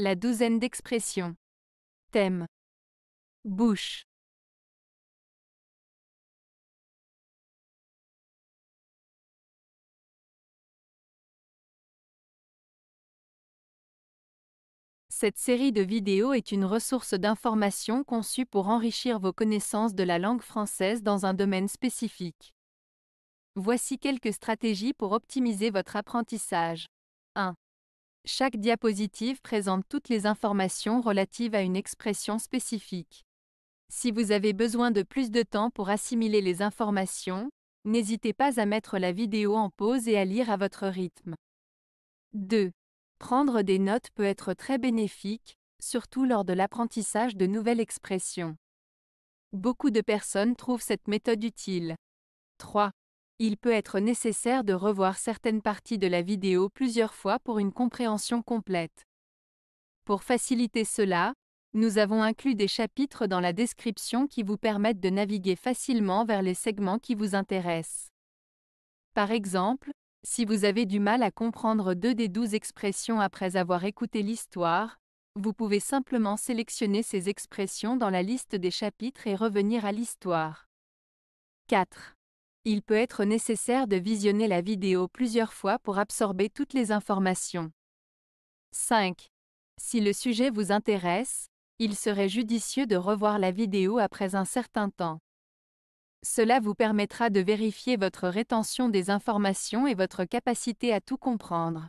La douzaine d'expressions. Thème. Bouche. Cette série de vidéos est une ressource d'information conçue pour enrichir vos connaissances de la langue française dans un domaine spécifique. Voici quelques stratégies pour optimiser votre apprentissage. 1. Chaque diapositive présente toutes les informations relatives à une expression spécifique. Si vous avez besoin de plus de temps pour assimiler les informations, n'hésitez pas à mettre la vidéo en pause et à lire à votre rythme. 2. Prendre des notes peut être très bénéfique, surtout lors de l'apprentissage de nouvelles expressions. Beaucoup de personnes trouvent cette méthode utile. 3 il peut être nécessaire de revoir certaines parties de la vidéo plusieurs fois pour une compréhension complète. Pour faciliter cela, nous avons inclus des chapitres dans la description qui vous permettent de naviguer facilement vers les segments qui vous intéressent. Par exemple, si vous avez du mal à comprendre deux des douze expressions après avoir écouté l'histoire, vous pouvez simplement sélectionner ces expressions dans la liste des chapitres et revenir à l'histoire. 4. Il peut être nécessaire de visionner la vidéo plusieurs fois pour absorber toutes les informations. 5. Si le sujet vous intéresse, il serait judicieux de revoir la vidéo après un certain temps. Cela vous permettra de vérifier votre rétention des informations et votre capacité à tout comprendre.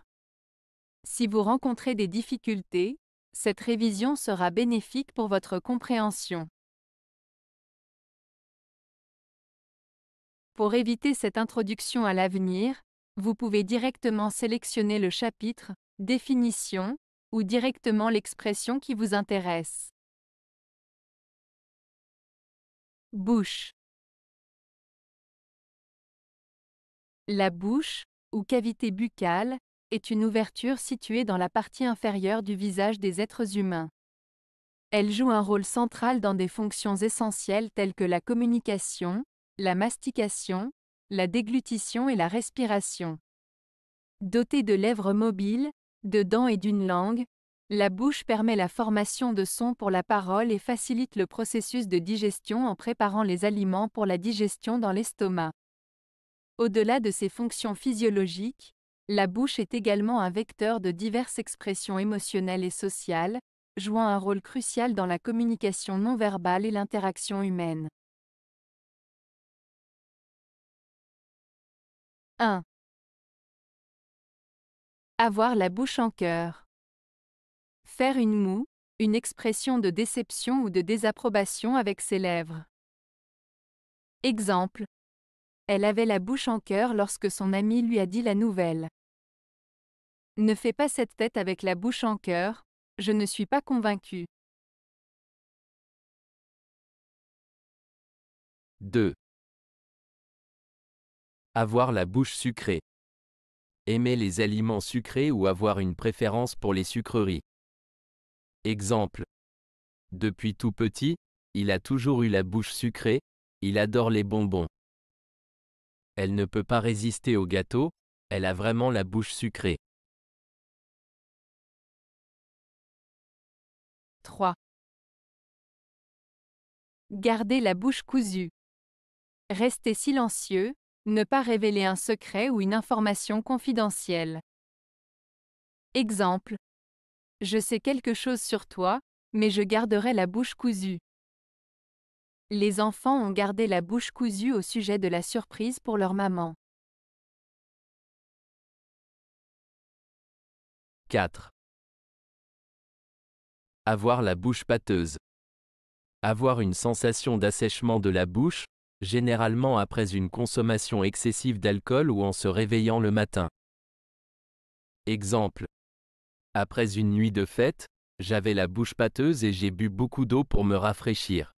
Si vous rencontrez des difficultés, cette révision sera bénéfique pour votre compréhension. Pour éviter cette introduction à l'avenir, vous pouvez directement sélectionner le chapitre, définition, ou directement l'expression qui vous intéresse. Bouche. La bouche, ou cavité buccale, est une ouverture située dans la partie inférieure du visage des êtres humains. Elle joue un rôle central dans des fonctions essentielles telles que la communication, la mastication, la déglutition et la respiration. Dotée de lèvres mobiles, de dents et d'une langue, la bouche permet la formation de sons pour la parole et facilite le processus de digestion en préparant les aliments pour la digestion dans l'estomac. Au-delà de ses fonctions physiologiques, la bouche est également un vecteur de diverses expressions émotionnelles et sociales, jouant un rôle crucial dans la communication non verbale et l'interaction humaine. 1. Avoir la bouche en cœur. Faire une moue, une expression de déception ou de désapprobation avec ses lèvres. Exemple. Elle avait la bouche en cœur lorsque son ami lui a dit la nouvelle. Ne fais pas cette tête avec la bouche en cœur, je ne suis pas convaincu. 2. Avoir la bouche sucrée. Aimer les aliments sucrés ou avoir une préférence pour les sucreries. Exemple. Depuis tout petit, il a toujours eu la bouche sucrée, il adore les bonbons. Elle ne peut pas résister au gâteau, elle a vraiment la bouche sucrée. 3. Garder la bouche cousue. Rester silencieux, ne pas révéler un secret ou une information confidentielle. Exemple. Je sais quelque chose sur toi, mais je garderai la bouche cousue. Les enfants ont gardé la bouche cousue au sujet de la surprise pour leur maman. 4. Avoir la bouche pâteuse. Avoir une sensation d'assèchement de la bouche, généralement après une consommation excessive d'alcool ou en se réveillant le matin. Exemple. Après une nuit de fête, j'avais la bouche pâteuse et j'ai bu beaucoup d'eau pour me rafraîchir.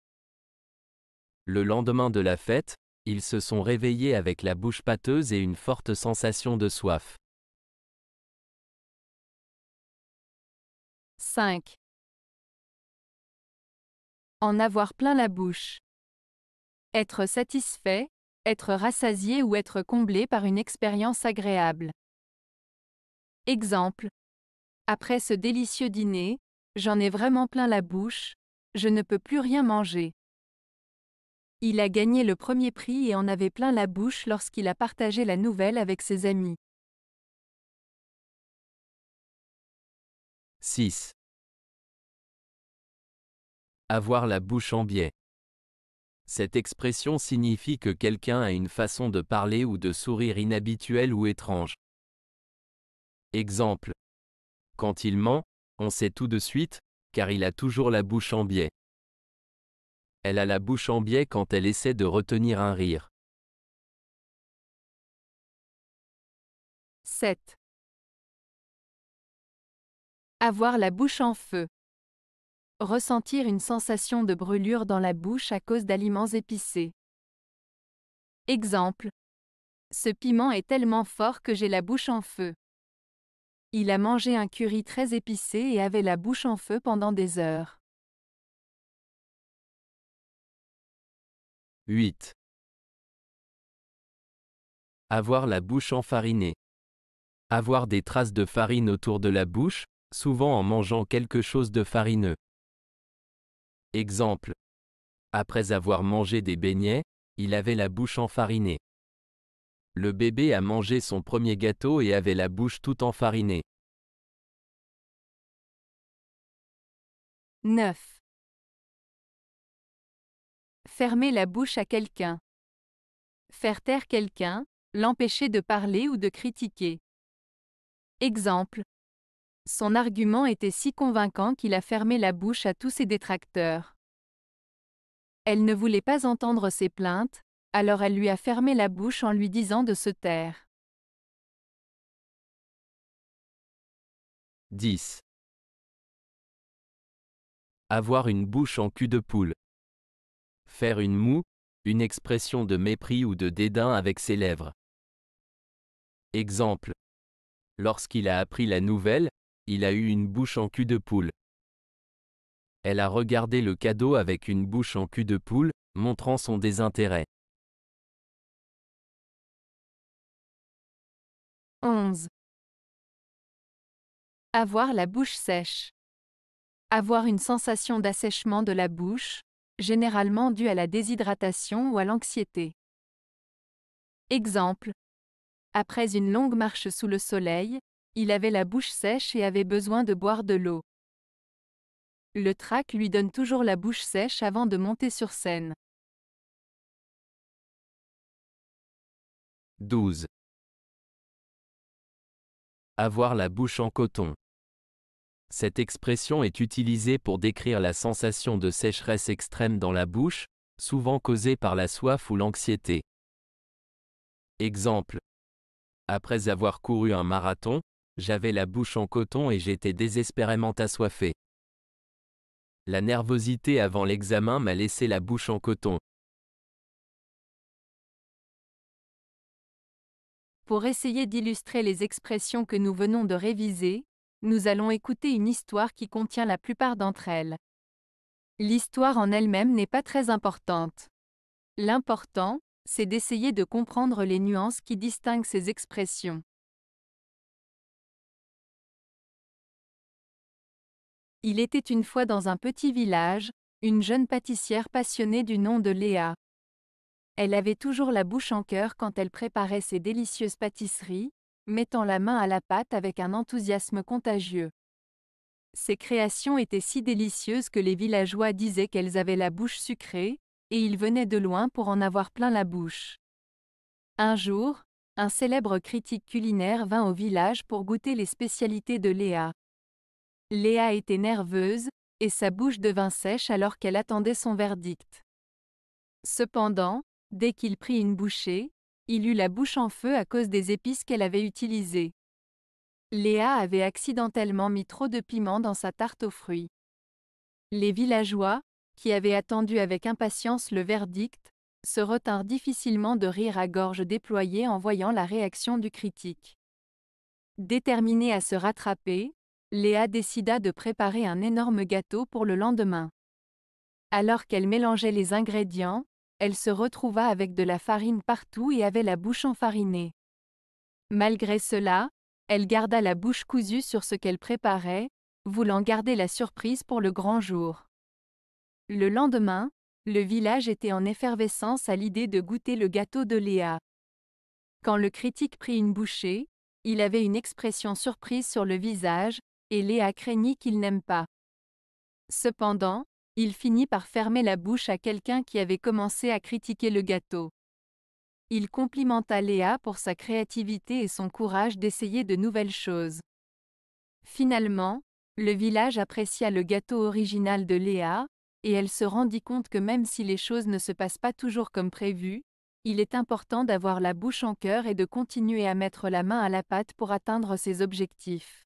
Le lendemain de la fête, ils se sont réveillés avec la bouche pâteuse et une forte sensation de soif. 5. En avoir plein la bouche. Être satisfait, être rassasié ou être comblé par une expérience agréable. Exemple. Après ce délicieux dîner, j'en ai vraiment plein la bouche, je ne peux plus rien manger. Il a gagné le premier prix et en avait plein la bouche lorsqu'il a partagé la nouvelle avec ses amis. 6. Avoir la bouche en biais. Cette expression signifie que quelqu'un a une façon de parler ou de sourire inhabituelle ou étrange. Exemple. Quand il ment, on sait tout de suite, car il a toujours la bouche en biais. Elle a la bouche en biais quand elle essaie de retenir un rire. 7. Avoir la bouche en feu. Ressentir une sensation de brûlure dans la bouche à cause d'aliments épicés. Exemple. Ce piment est tellement fort que j'ai la bouche en feu. Il a mangé un curry très épicé et avait la bouche en feu pendant des heures. 8. Avoir la bouche enfarinée. Avoir des traces de farine autour de la bouche, souvent en mangeant quelque chose de farineux. Exemple. Après avoir mangé des beignets, il avait la bouche enfarinée. Le bébé a mangé son premier gâteau et avait la bouche tout enfarinée. 9. Fermer la bouche à quelqu'un. Faire taire quelqu'un, l'empêcher de parler ou de critiquer. Exemple. Son argument était si convaincant qu'il a fermé la bouche à tous ses détracteurs. Elle ne voulait pas entendre ses plaintes, alors elle lui a fermé la bouche en lui disant de se taire. 10. Avoir une bouche en cul de poule. Faire une moue, une expression de mépris ou de dédain avec ses lèvres. Exemple. Lorsqu'il a appris la nouvelle, il a eu une bouche en cul de poule. Elle a regardé le cadeau avec une bouche en cul de poule, montrant son désintérêt. 11. Avoir la bouche sèche. Avoir une sensation d'assèchement de la bouche, généralement due à la déshydratation ou à l'anxiété. Exemple. Après une longue marche sous le soleil, il avait la bouche sèche et avait besoin de boire de l'eau. Le trac lui donne toujours la bouche sèche avant de monter sur scène. 12. Avoir la bouche en coton. Cette expression est utilisée pour décrire la sensation de sécheresse extrême dans la bouche, souvent causée par la soif ou l'anxiété. Exemple. Après avoir couru un marathon, j'avais la bouche en coton et j'étais désespérément assoiffé. La nervosité avant l'examen m'a laissé la bouche en coton. Pour essayer d'illustrer les expressions que nous venons de réviser, nous allons écouter une histoire qui contient la plupart d'entre elles. L'histoire en elle-même n'est pas très importante. L'important, c'est d'essayer de comprendre les nuances qui distinguent ces expressions. Il était une fois dans un petit village, une jeune pâtissière passionnée du nom de Léa. Elle avait toujours la bouche en cœur quand elle préparait ses délicieuses pâtisseries, mettant la main à la pâte avec un enthousiasme contagieux. Ses créations étaient si délicieuses que les villageois disaient qu'elles avaient la bouche sucrée, et ils venaient de loin pour en avoir plein la bouche. Un jour, un célèbre critique culinaire vint au village pour goûter les spécialités de Léa. Léa était nerveuse, et sa bouche devint sèche alors qu'elle attendait son verdict. Cependant, dès qu'il prit une bouchée, il eut la bouche en feu à cause des épices qu'elle avait utilisées. Léa avait accidentellement mis trop de piment dans sa tarte aux fruits. Les villageois, qui avaient attendu avec impatience le verdict, se retinrent difficilement de rire à gorge déployée en voyant la réaction du critique. Déterminé à se rattraper, Léa décida de préparer un énorme gâteau pour le lendemain. Alors qu'elle mélangeait les ingrédients, elle se retrouva avec de la farine partout et avait la bouche enfarinée. Malgré cela, elle garda la bouche cousue sur ce qu'elle préparait, voulant garder la surprise pour le grand jour. Le lendemain, le village était en effervescence à l'idée de goûter le gâteau de Léa. Quand le critique prit une bouchée, il avait une expression surprise sur le visage, et Léa craignit qu'il n'aime pas. Cependant, il finit par fermer la bouche à quelqu'un qui avait commencé à critiquer le gâteau. Il complimenta Léa pour sa créativité et son courage d'essayer de nouvelles choses. Finalement, le village apprécia le gâteau original de Léa, et elle se rendit compte que même si les choses ne se passent pas toujours comme prévu, il est important d'avoir la bouche en cœur et de continuer à mettre la main à la pâte pour atteindre ses objectifs.